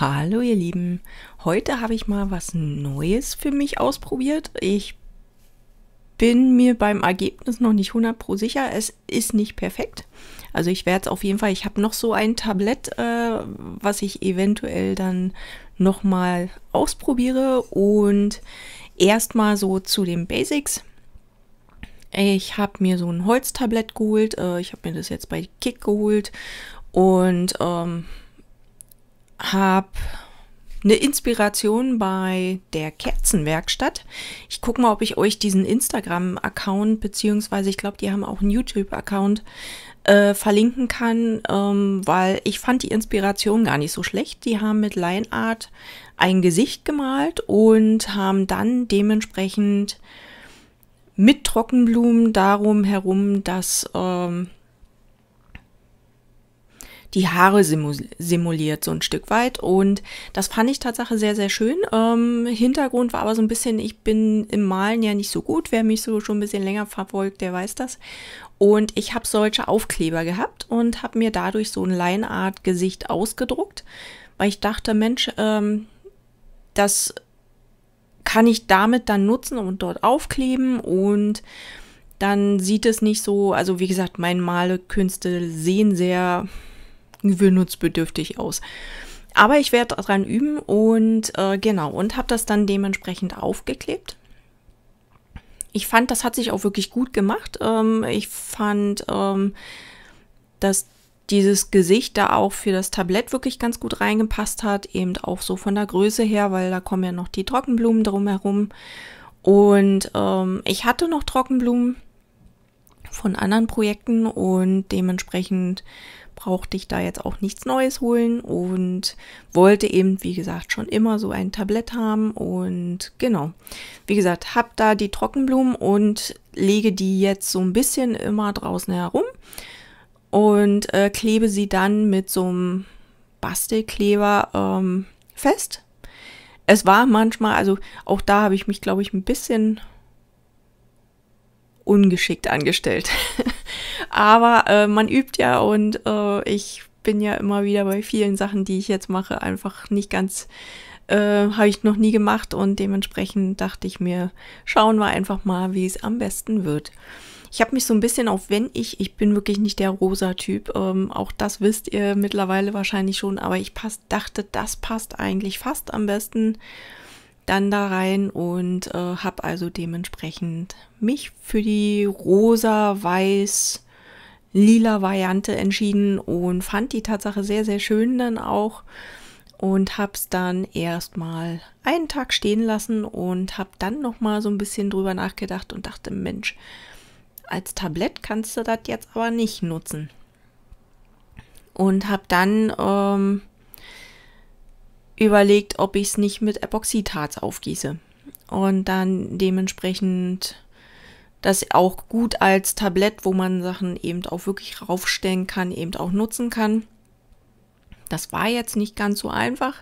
Hallo ihr Lieben, heute habe ich mal was Neues für mich ausprobiert. Ich bin mir beim Ergebnis noch nicht 100% pro sicher, es ist nicht perfekt. Also ich werde es auf jeden Fall, ich habe noch so ein Tablett, äh, was ich eventuell dann nochmal ausprobiere und erstmal so zu den Basics. Ich habe mir so ein Holztablett geholt, äh, ich habe mir das jetzt bei Kick geholt und ähm, habe eine Inspiration bei der Kerzenwerkstatt. Ich gucke mal, ob ich euch diesen Instagram-Account, beziehungsweise ich glaube, die haben auch einen YouTube-Account, äh, verlinken kann, ähm, weil ich fand die Inspiration gar nicht so schlecht. Die haben mit Line Art ein Gesicht gemalt und haben dann dementsprechend mit Trockenblumen darum herum, dass... Ähm, die Haare simuliert, so ein Stück weit. Und das fand ich tatsächlich sehr, sehr schön. Ähm, Hintergrund war aber so ein bisschen, ich bin im Malen ja nicht so gut. Wer mich so schon ein bisschen länger verfolgt, der weiß das. Und ich habe solche Aufkleber gehabt und habe mir dadurch so ein Lineart-Gesicht ausgedruckt, weil ich dachte, Mensch, ähm, das kann ich damit dann nutzen und dort aufkleben und dann sieht es nicht so, also wie gesagt, meine Malekünste sehen sehr gewöhnungsbedürftig aus. Aber ich werde daran üben und äh, genau, und habe das dann dementsprechend aufgeklebt. Ich fand, das hat sich auch wirklich gut gemacht. Ähm, ich fand, ähm, dass dieses Gesicht da auch für das Tablett wirklich ganz gut reingepasst hat, eben auch so von der Größe her, weil da kommen ja noch die Trockenblumen drumherum. Und ähm, ich hatte noch Trockenblumen von anderen Projekten und dementsprechend brauchte ich da jetzt auch nichts Neues holen und wollte eben, wie gesagt, schon immer so ein Tablett haben und genau, wie gesagt, habe da die Trockenblumen und lege die jetzt so ein bisschen immer draußen herum und äh, klebe sie dann mit so einem Bastelkleber ähm, fest. Es war manchmal, also auch da habe ich mich, glaube ich, ein bisschen ungeschickt angestellt. Aber äh, man übt ja und äh, ich bin ja immer wieder bei vielen Sachen, die ich jetzt mache, einfach nicht ganz, äh, habe ich noch nie gemacht und dementsprechend dachte ich mir, schauen wir einfach mal, wie es am besten wird. Ich habe mich so ein bisschen, auf, wenn ich, ich bin wirklich nicht der rosa Typ, ähm, auch das wisst ihr mittlerweile wahrscheinlich schon, aber ich pass, dachte, das passt eigentlich fast am besten dann da rein und äh, habe also dementsprechend mich für die rosa-weiß lila Variante entschieden und fand die Tatsache sehr, sehr schön dann auch und habe es dann erstmal einen Tag stehen lassen und habe dann nochmal so ein bisschen drüber nachgedacht und dachte, Mensch, als Tablett kannst du das jetzt aber nicht nutzen. Und habe dann ähm, überlegt, ob ich es nicht mit Epoxidharz aufgieße. Und dann dementsprechend das auch gut als Tablett, wo man Sachen eben auch wirklich raufstellen kann, eben auch nutzen kann. Das war jetzt nicht ganz so einfach,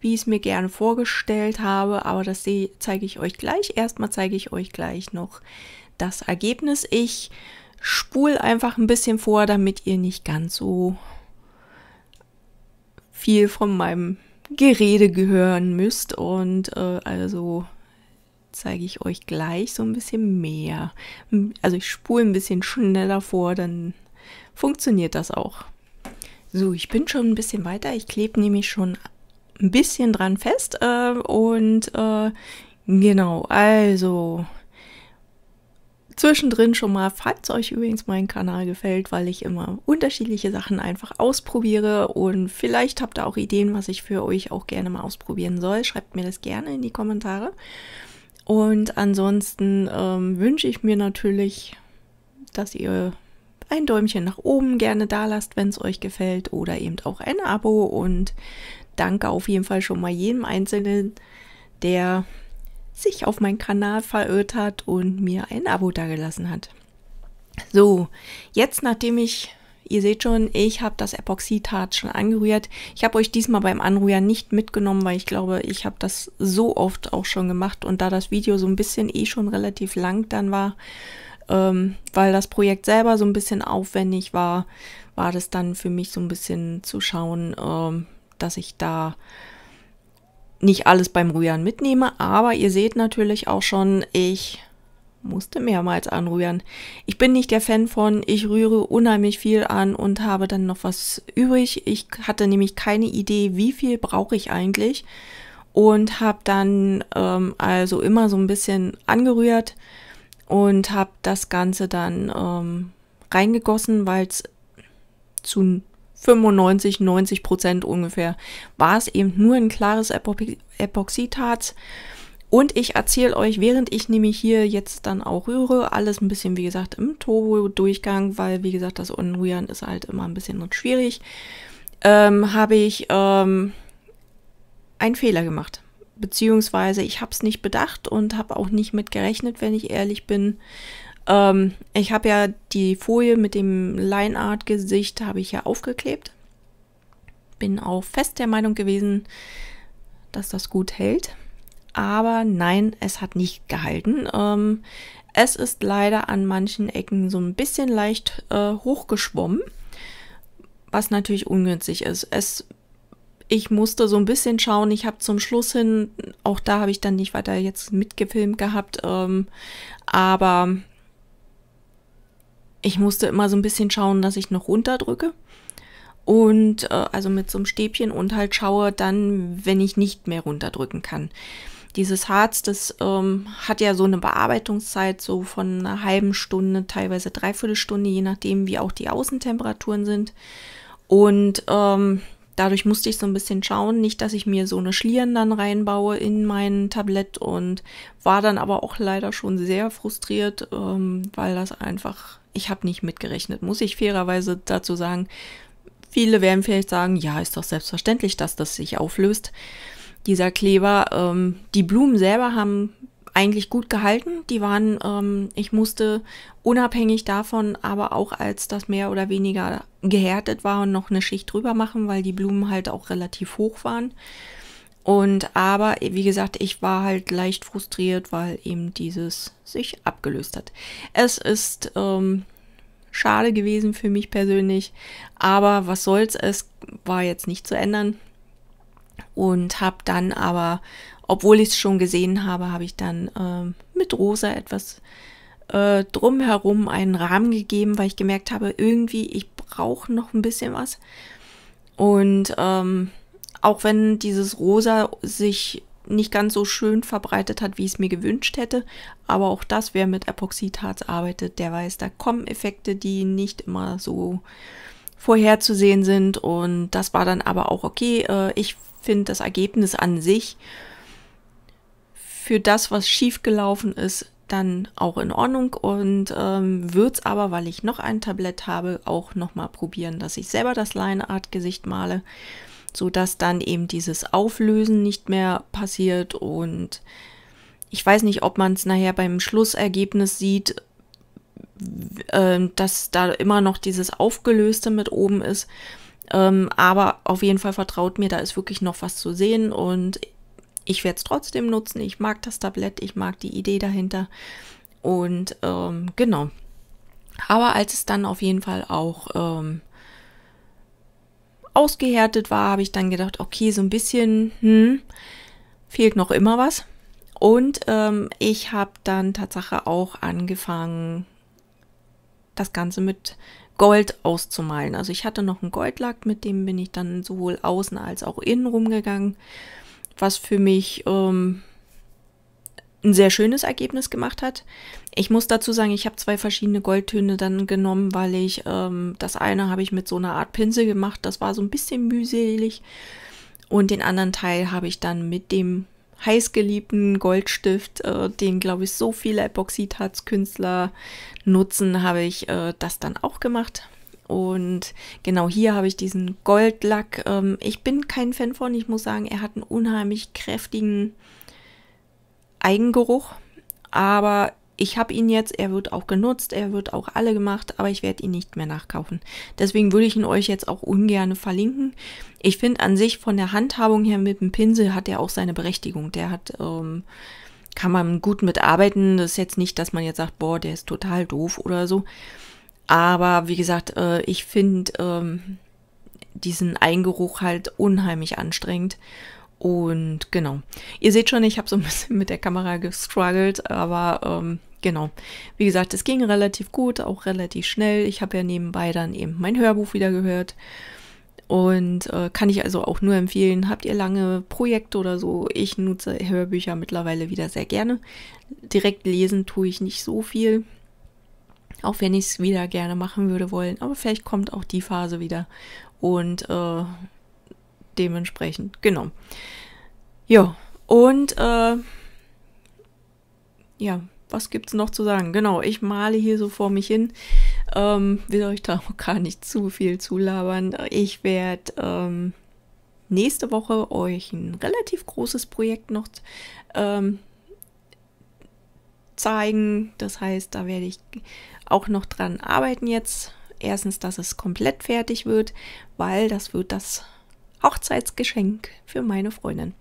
wie ich es mir gerne vorgestellt habe, aber das zeige ich euch gleich. Erstmal zeige ich euch gleich noch das Ergebnis. Ich spule einfach ein bisschen vor, damit ihr nicht ganz so viel von meinem Gerede gehören müsst. Und äh, also zeige ich euch gleich so ein bisschen mehr. Also ich spule ein bisschen schneller vor, dann funktioniert das auch. So, ich bin schon ein bisschen weiter. Ich klebe nämlich schon ein bisschen dran fest. Äh, und äh, genau, also zwischendrin schon mal, falls euch übrigens mein Kanal gefällt, weil ich immer unterschiedliche Sachen einfach ausprobiere und vielleicht habt ihr auch Ideen, was ich für euch auch gerne mal ausprobieren soll. Schreibt mir das gerne in die Kommentare. Und ansonsten ähm, wünsche ich mir natürlich, dass ihr ein Däumchen nach oben gerne da lasst, wenn es euch gefällt oder eben auch ein Abo und danke auf jeden Fall schon mal jedem Einzelnen, der sich auf meinen Kanal verirrt hat und mir ein Abo dagelassen hat. So, jetzt nachdem ich, ihr seht schon, ich habe das Epoxidharz schon angerührt. Ich habe euch diesmal beim Anrühren nicht mitgenommen, weil ich glaube, ich habe das so oft auch schon gemacht. Und da das Video so ein bisschen eh schon relativ lang dann war, ähm, weil das Projekt selber so ein bisschen aufwendig war, war das dann für mich so ein bisschen zu schauen, ähm, dass ich da nicht alles beim Rühren mitnehme, aber ihr seht natürlich auch schon, ich musste mehrmals anrühren. Ich bin nicht der Fan von, ich rühre unheimlich viel an und habe dann noch was übrig. Ich hatte nämlich keine Idee, wie viel brauche ich eigentlich und habe dann ähm, also immer so ein bisschen angerührt und habe das Ganze dann ähm, reingegossen, weil es zu 95, 90 Prozent ungefähr war es eben nur ein klares Epoxidharz. Und ich erzähle euch, während ich nämlich hier jetzt dann auch rühre, alles ein bisschen, wie gesagt, im Turbo-Durchgang, weil, wie gesagt, das Unrühren ist halt immer ein bisschen schwierig, ähm, habe ich ähm, einen Fehler gemacht. Beziehungsweise ich habe es nicht bedacht und habe auch nicht mit gerechnet, wenn ich ehrlich bin. Ähm, ich habe ja die Folie mit dem Line Art Gesicht habe ich ja aufgeklebt. Bin auch fest der Meinung gewesen, dass das gut hält. Aber nein, es hat nicht gehalten. Ähm, es ist leider an manchen Ecken so ein bisschen leicht äh, hochgeschwommen, was natürlich ungünstig ist. Es ich musste so ein bisschen schauen. Ich habe zum Schluss hin, auch da habe ich dann nicht weiter jetzt mitgefilmt gehabt, ähm, aber ich musste immer so ein bisschen schauen, dass ich noch runterdrücke. Und äh, also mit so einem Stäbchen und halt schaue dann, wenn ich nicht mehr runterdrücken kann. Dieses Harz, das ähm, hat ja so eine Bearbeitungszeit so von einer halben Stunde, teilweise dreiviertel Stunde, je nachdem, wie auch die Außentemperaturen sind. Und ähm, dadurch musste ich so ein bisschen schauen, nicht, dass ich mir so eine Schlieren dann reinbaue in mein Tablett und war dann aber auch leider schon sehr frustriert, ähm, weil das einfach, ich habe nicht mitgerechnet, muss ich fairerweise dazu sagen. Viele werden vielleicht sagen, ja, ist doch selbstverständlich, dass das sich auflöst, dieser Kleber. Ähm, die Blumen selber haben eigentlich gut gehalten. Die waren, ähm, ich musste unabhängig davon, aber auch als das mehr oder weniger gehärtet war und noch eine Schicht drüber machen, weil die Blumen halt auch relativ hoch waren. Und aber, wie gesagt, ich war halt leicht frustriert, weil eben dieses sich abgelöst hat. Es ist ähm, schade gewesen für mich persönlich, aber was soll's, es war jetzt nicht zu ändern. Und habe dann aber obwohl ich es schon gesehen habe, habe ich dann äh, mit Rosa etwas äh, drumherum einen Rahmen gegeben, weil ich gemerkt habe, irgendwie, ich brauche noch ein bisschen was. Und ähm, auch wenn dieses Rosa sich nicht ganz so schön verbreitet hat, wie ich es mir gewünscht hätte. Aber auch das, wer mit Epoxidharz arbeitet, der weiß, da kommen Effekte, die nicht immer so vorherzusehen sind. Und das war dann aber auch okay. Äh, ich finde das Ergebnis an sich für das, was schiefgelaufen ist, dann auch in Ordnung und ähm, würde es aber, weil ich noch ein Tablett habe, auch nochmal probieren, dass ich selber das Laienart-Gesicht male, sodass dann eben dieses Auflösen nicht mehr passiert und ich weiß nicht, ob man es nachher beim Schlussergebnis sieht, äh, dass da immer noch dieses Aufgelöste mit oben ist. Ähm, aber auf jeden Fall vertraut mir, da ist wirklich noch was zu sehen und ich werde es trotzdem nutzen. Ich mag das Tablett, ich mag die Idee dahinter. Und ähm, genau. Aber als es dann auf jeden Fall auch ähm, ausgehärtet war, habe ich dann gedacht, okay, so ein bisschen hm, fehlt noch immer was. Und ähm, ich habe dann Tatsache auch angefangen, das Ganze mit Gold auszumalen. Also ich hatte noch einen Goldlack, mit dem bin ich dann sowohl außen als auch innen rumgegangen was für mich ähm, ein sehr schönes Ergebnis gemacht hat. Ich muss dazu sagen, ich habe zwei verschiedene Goldtöne dann genommen, weil ich ähm, das eine habe ich mit so einer Art Pinsel gemacht, das war so ein bisschen mühselig. Und den anderen Teil habe ich dann mit dem heißgeliebten Goldstift, äh, den glaube ich so viele Epoxidharz-Künstler nutzen, habe ich äh, das dann auch gemacht. Und genau hier habe ich diesen Goldlack. Ähm, ich bin kein Fan von. Ich muss sagen, er hat einen unheimlich kräftigen Eigengeruch. Aber ich habe ihn jetzt. Er wird auch genutzt. Er wird auch alle gemacht. Aber ich werde ihn nicht mehr nachkaufen. Deswegen würde ich ihn euch jetzt auch ungern verlinken. Ich finde an sich von der Handhabung her mit dem Pinsel hat er auch seine Berechtigung. Der hat... Ähm, kann man gut mitarbeiten. Das ist jetzt nicht, dass man jetzt sagt, boah, der ist total doof oder so. Aber wie gesagt, äh, ich finde ähm, diesen Eingeruch halt unheimlich anstrengend. Und genau, ihr seht schon, ich habe so ein bisschen mit der Kamera gestruggelt, aber ähm, genau, wie gesagt, es ging relativ gut, auch relativ schnell. Ich habe ja nebenbei dann eben mein Hörbuch wieder gehört und äh, kann ich also auch nur empfehlen, habt ihr lange Projekte oder so, ich nutze Hörbücher mittlerweile wieder sehr gerne. Direkt lesen tue ich nicht so viel, auch wenn ich es wieder gerne machen würde wollen. Aber vielleicht kommt auch die Phase wieder. Und äh, dementsprechend, genau. Ja, und äh, ja, was gibt es noch zu sagen? Genau, ich male hier so vor mich hin. Ähm, will euch da auch gar nicht zu viel zulabern. Ich werde ähm, nächste Woche euch ein relativ großes Projekt noch ähm, zeigen. Das heißt, da werde ich auch noch dran arbeiten jetzt. Erstens, dass es komplett fertig wird, weil das wird das Hochzeitsgeschenk für meine Freundin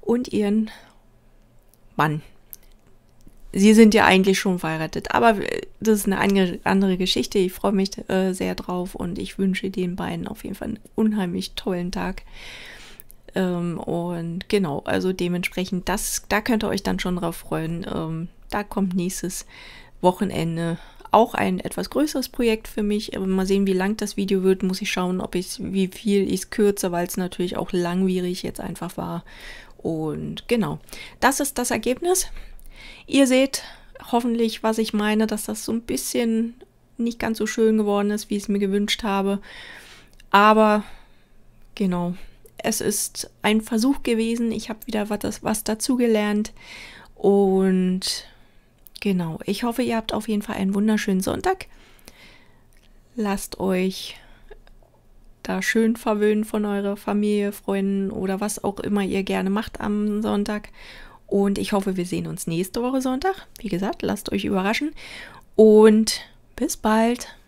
und ihren Mann. Sie sind ja eigentlich schon verheiratet, aber das ist eine andere Geschichte. Ich freue mich äh, sehr drauf und ich wünsche den beiden auf jeden Fall einen unheimlich tollen Tag. Ähm, und genau, also dementsprechend, das, da könnt ihr euch dann schon drauf freuen. Ähm, da kommt nächstes Wochenende auch ein etwas größeres Projekt für mich. Aber äh, mal sehen, wie lang das Video wird, muss ich schauen, ob ich wie viel ich es kürze, weil es natürlich auch langwierig jetzt einfach war. Und genau, das ist das Ergebnis. Ihr seht hoffentlich, was ich meine, dass das so ein bisschen nicht ganz so schön geworden ist, wie ich es mir gewünscht habe. Aber genau, es ist ein Versuch gewesen. Ich habe wieder was, was dazugelernt. Und genau, ich hoffe, ihr habt auf jeden Fall einen wunderschönen Sonntag. Lasst euch da schön verwöhnen von eurer Familie, Freunden oder was auch immer ihr gerne macht am Sonntag. Und ich hoffe, wir sehen uns nächste Woche Sonntag. Wie gesagt, lasst euch überraschen. Und bis bald.